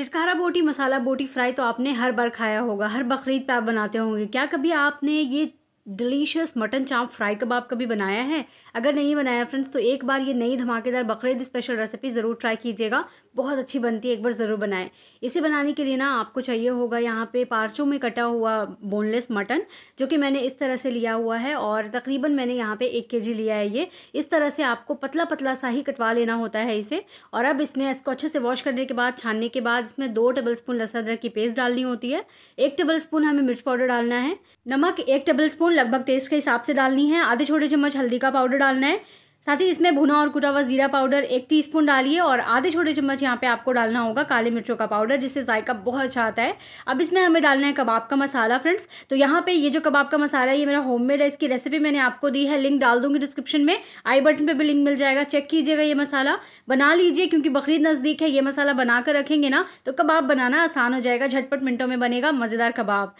चटकारा बोटी मसाला बोटी फ्राई तो आपने हर बार खाया होगा हर बकरीद पे आप बनाते होंगे क्या कभी आपने ये delicious mutton chop fry kebab कभी बनाया है अगर नहीं बनाया फ्रेंड्स तो एक बार ये नई धमाकेदार बकरीद स्पेशल रेसिपी ज़रूर ट्राई कीजिएगा बहुत अच्छी बनती है एक बार ज़रूर बनाएं इसे बनाने के लिए ना आपको चाहिए होगा यहाँ पे पार्चों में कटा हुआ बोनलेस मटन जो कि मैंने इस तरह से लिया हुआ है और तकरीबन मैंने यहाँ पर एक के लिया है ये इस तरह से आपको पतला पतला सा ही कटवा लेना होता है इसे और अब इसमें इसको अच्छे से वॉश करने के बाद छानने के बाद इसमें दो टेबल स्पून लसन अदरक की पेस्ट डालनी होती है एक टेबल स्पून हमें मिर्च पाउडर डालना है नमक एक टेबल स्पून लगभग टेस्ट के हिसाब से डालनी है आधे छोटे चम्मच हल्दी का पाउडर डालना है साथ ही इसमें भुना और कुटा हुआ ज़ीरा पाउडर एक टीस्पून डालिए और आधे छोटे चम्मच यहाँ पे आपको डालना होगा काली मिर्चों का पाउडर जिससे जायका बहुत अच्छा आता है अब इसमें हमें डालना है कबाब का मसाला फ्रेंड्स तो यहाँ पे ये जो कबाब का मसाला है ये मेरा होममेड है इसकी रेसिपी मैंने आपको दी है लिंक डाल दूंगी डिस्क्रिप्शन में आई बटन पर भी लिंक मिल जाएगा चेक कीजिएगा ये मसाला बना लीजिए क्योंकि बकरीद नज़दीक है ये मसाला बना कर रखेंगे ना तो कबाब बनाना आसान हो जाएगा झटपट मिनटों में बनेगा मज़ेदार कबाब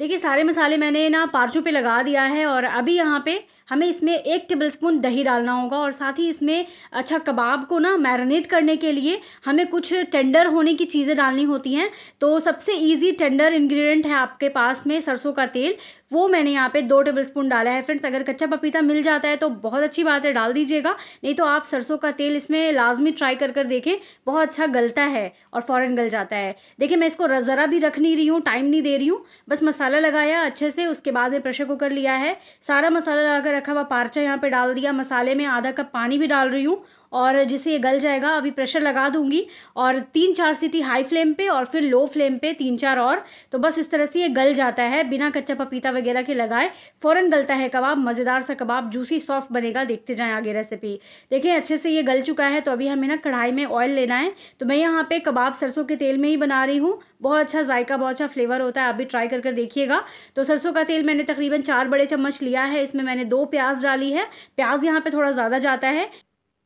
देखिए सारे मसाले मैंने ना पार्चों पे लगा दिया है और अभी यहाँ पे हमें इसमें एक टेबलस्पून दही डालना होगा और साथ ही इसमें अच्छा कबाब को ना मैरिनेट करने के लिए हमें कुछ टेंडर होने की चीज़ें डालनी होती हैं तो सबसे इजी टेंडर इंग्रेडिएंट है आपके पास में सरसों का तेल वो मैंने यहाँ पे दो टेबल स्पून डाला है फ्रेंड्स अगर कच्चा पपीता मिल जाता है तो बहुत अच्छी बात है डाल दीजिएगा नहीं तो आप सरसों का तेल इसमें लाजमी ट्राई कर कर देखें बहुत अच्छा गलता है और फ़ौरन गल जाता है देखिए मैं इसको ज़रा भी रख नहीं रही हूँ टाइम नहीं दे रही हूँ बस मसाला लगाया अच्छे से उसके बाद में प्रेशर कुकर लिया है सारा मसाला लगा कर रखा हुआ पारचा यहाँ पर डाल दिया मसाले में आधा कप पानी भी डाल रही हूँ और जिसे ये गल जाएगा अभी प्रेशर लगा दूंगी और तीन चार सीटी हाई फ्लेम पे और फिर लो फ्लेम पे तीन चार और तो बस इस तरह से ये गल जाता है बिना कच्चा पपीता वगैरह के लगाए फ़ौरन गलता है कबाब मज़ेदार सा कबाब जूसी सॉफ्ट बनेगा देखते जाएँ आगे रेसिपी देखें अच्छे से ये गल चुका है तो अभी हमें ना कढ़ाई में ऑयल लेना है तो मैं यहाँ पर कबाब सरसों के तेल में ही बना रही हूँ बहुत अच्छा जायका बहुत अच्छा फ्लेवर होता है आप भी ट्राई कर देखिएगा तो सरसों का तेल मैंने तकरीबन चार बड़े चम्मच लिया है इसमें मैंने दो प्याज डाली है प्याज यहाँ पर थोड़ा ज़्यादा जाता है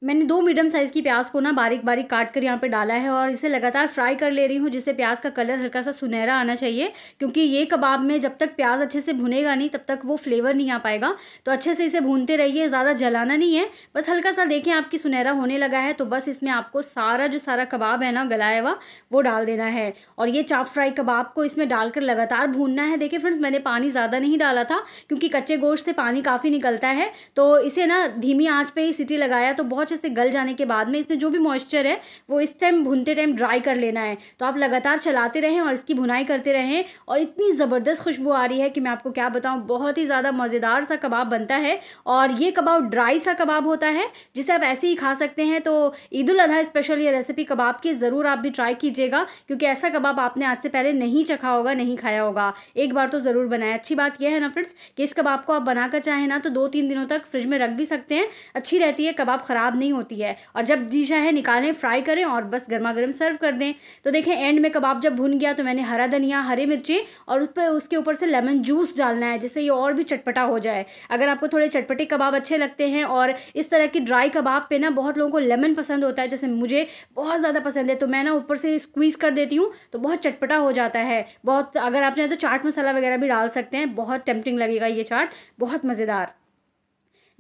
मैंने दो मीडियम साइज़ की प्याज को ना बारीक बारीक काट कर यहाँ पे डाला है और इसे लगातार फ्राई कर ले रही हूँ जिससे प्याज का कलर हल्का सा सुनहरा आना चाहिए क्योंकि ये कबाब में जब तक प्याज अच्छे से भुनेगा नहीं तब तक वो फ्लेवर नहीं आ पाएगा तो अच्छे से इसे भूनते रहिए ज़्यादा जलाना नहीं है बस हल्का सा देखें आपकी सुनहरा होने लगा है तो बस इसमें आपको सारा जो सारा कबाब है ना गलाया हुआ वो डाल देना है और ये चाप फ्राई कबाब को इसमें डालकर लगातार भूनना है देखिए फ्रेंड्स मैंने पानी ज़्यादा नहीं डाला था क्योंकि कच्चे गोश्त से पानी काफ़ी निकलता है तो इसे ना धीमी आँच पर ही सीटी लगाया तो बहुत अच्छे से गल जाने के बाद में इसमें जो भी मॉइस्चर है वो इस टाइम भुनते टाइम ड्राई कर लेना है तो आप लगातार चलाते रहें और इसकी भुनाई करते रहें और इतनी ज़बरदस्त खुशबू आ रही है कि मैं आपको क्या बताऊँ बहुत ही ज़्यादा मज़ेदार सा कबाब बनता है और ये कबाब ड्राई सा कबाब होता है जिसे आप ऐसे ही खा सकते हैं तो ईद उल स्पेशल ये रेसिपी कबाब की ज़रूर आप भी ट्राई कीजिएगा क्योंकि ऐसा कबाब आपने आज से पहले नहीं चखा होगा नहीं खाया होगा एक बार तो ज़रूर बनाए अच्छी बात यह है ना फ्रेंड्स कि इस कबाब को आप बनाकर चाहें ना तो दो तीन दिनों तक फ्रिज में रख भी सकते हैं अच्छी रहती है कबाब ख़राब ख़राब नहीं होती है और जब जी चाहे निकालें फ्राई करें और बस गर्मा गर्म सर्व कर दें तो देखें एंड में कबाब जब भुन गया तो मैंने हरा धनिया हरी मिर्ची और उस पर उसके ऊपर से लेमन जूस डालना है जिससे ये और भी चटपटा हो जाए अगर आपको थोड़े चटपटे कबाब अच्छे लगते हैं और इस तरह के ड्राई कबाब पर ना बहुत लोगों को लेमन पसंद होता है जैसे मुझे बहुत ज़्यादा पसंद है तो मैं ना ऊपर से स्क्वीज़ कर देती हूँ तो बहुत चटपटा हो जाता है बहुत अगर आप चाहें तो चाट मसाला वगैरह भी डाल सकते हैं बहुत टेम्पटिंग लगेगा ये चाट बहुत मज़ेदार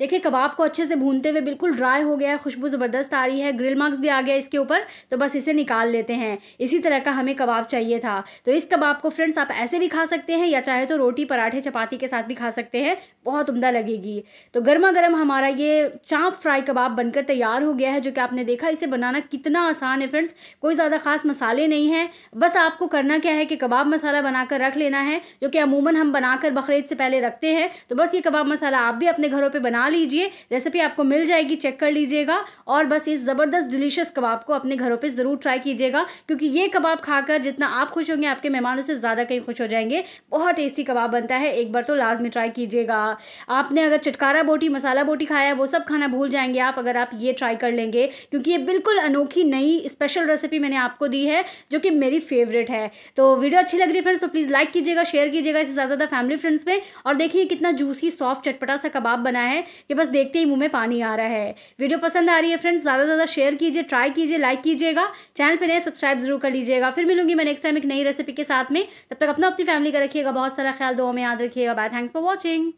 देखिए कबाब को अच्छे से भूनते हुए बिल्कुल ड्राई हो गया है खुशबू ज़बरदस्त आ रही है ग्रिल मार्क्स भी आ गया इसके ऊपर तो बस इसे निकाल लेते हैं इसी तरह का हमें कबाब चाहिए था तो इस कबाब को फ्रेंड्स आप ऐसे भी खा सकते हैं या चाहे तो रोटी पराठे चपाती के साथ भी खा सकते हैं बहुत उमदा लगेगी तो गर्मा गर्म हमारा ये चाँप फ्राई कबाब बनकर तैयार हो गया है जो कि आपने देखा इसे बनाना कितना आसान है फ्रेंड्स कोई ज़्यादा खास मसाले नहीं हैं बस आपको करना क्या है कि कबाब मसाला बनाकर रख लेना है जो कि अमूमन हम बनाकर बकरीद से पहले रखते हैं तो बस ये कबाब मसाला आप भी अपने घरों पर बना बना लीजिए रेसिपी आपको मिल जाएगी चेक कर लीजिएगा और बस इस ज़बरदस्त डिलीशियस कबाब को अपने घरों पर ज़रूर ट्राई कीजिएगा क्योंकि ये कबाब खाकर जितना आप खुश होंगे आपके मेहमानों से ज़्यादा कहीं खुश हो जाएंगे बहुत टेस्टी कबाब बनता है एक बार तो लाजमी ट्राई कीजिएगा आपने अगर चटकारा बोटी मसाला बोटी खाया है वो सब खाना भूल जाएंगे आप अगर आप ये ट्राई कर लेंगे क्योंकि ये बिल्कुल अनोखी नई स्पेशल रेसिपी मैंने आपको दी है जो कि मेरी फेवरेट है तो वीडियो अच्छी लग रही फ्रेंड्स तो प्लीज़ लाइक कीजिएगा शेयर कीजिएगा इससे ज़्यादा ज़्यादा फैमिली फ्रेंड्स में और देखिए कितना जूसी सॉफ्ट चटपटा सा कबाब बना है कि बस देखते ही मुंह में पानी आ रहा है वीडियो पसंद आ रही है फ्रेंड्स ज़्यादा से ज़्यादा शेयर कीजिए ट्राई कीजिए लाइक कीजिएगा चैनल पर नए सब्सक्राइब जरूर कर लीजिएगा फिर मिलूंगी मैं नेक्स्ट टाइम एक नई रेसिपी के साथ में तब तक अपना अपनी फैमिली का रखिएगा बहुत सारा ख्याल दो में याद रखिएगा बाय थैंक्स फॉर वॉचिंग